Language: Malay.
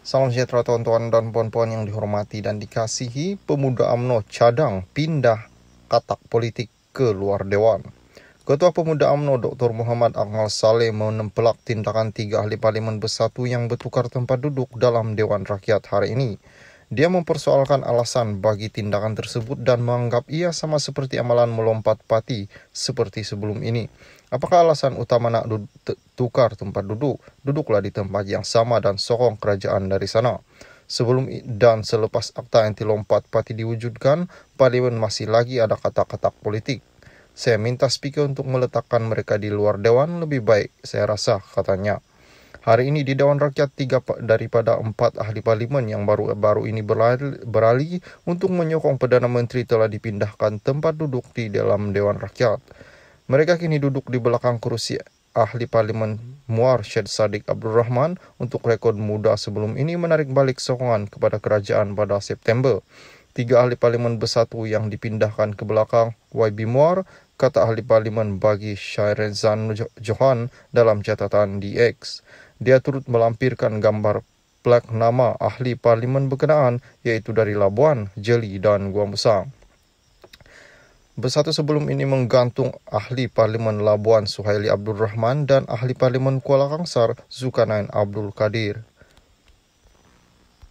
Salam sejahtera tuan-tuan dan puan-puan yang dihormati dan dikasihi Pemuda Amno cadang pindah katak politik ke luar Dewan. Ketua Pemuda Amno, Dr. Muhammad Akmal Saleh menempelak tindakan tiga ahli parlimen bersatu yang bertukar tempat duduk dalam Dewan Rakyat hari ini. Dia mempersoalkan alasan bagi tindakan tersebut dan menganggap ia sama seperti amalan melompat pati seperti sebelum ini. Apakah alasan utama nak tukar tempat duduk? Duduklah di tempat yang sama dan sokong kerajaan dari sana. Sebelum dan selepas akta anti lompat pati diwujudkan, parlimen masih lagi ada kata-kata politik. Saya minta speaker untuk meletakkan mereka di luar dewan lebih baik, saya rasa, katanya. Hari ini di Dewan Rakyat tiga daripada empat ahli parlimen yang baru-baru ini beralih untuk menyokong Perdana Menteri telah dipindahkan tempat duduk di dalam Dewan Rakyat. Mereka kini duduk di belakang kerusi ahli parlimen Muar Syed Sadiq Abdul Rahman untuk rekod muda sebelum ini menarik balik sokongan kepada kerajaan pada September. Tiga ahli parlimen bersatu yang dipindahkan ke belakang YB Muar, kata ahli parlimen bagi Syairizan Johan dalam catatan DX dia turut melampirkan gambar plak nama ahli parlimen berkenaan iaitu dari Labuan, Jeli dan Guam Besar. Bersatu sebelum ini menggantung ahli parlimen Labuan Suhaili Abdul Rahman dan ahli parlimen Kuala Kangsar Zulkarnain Abdul Kadir.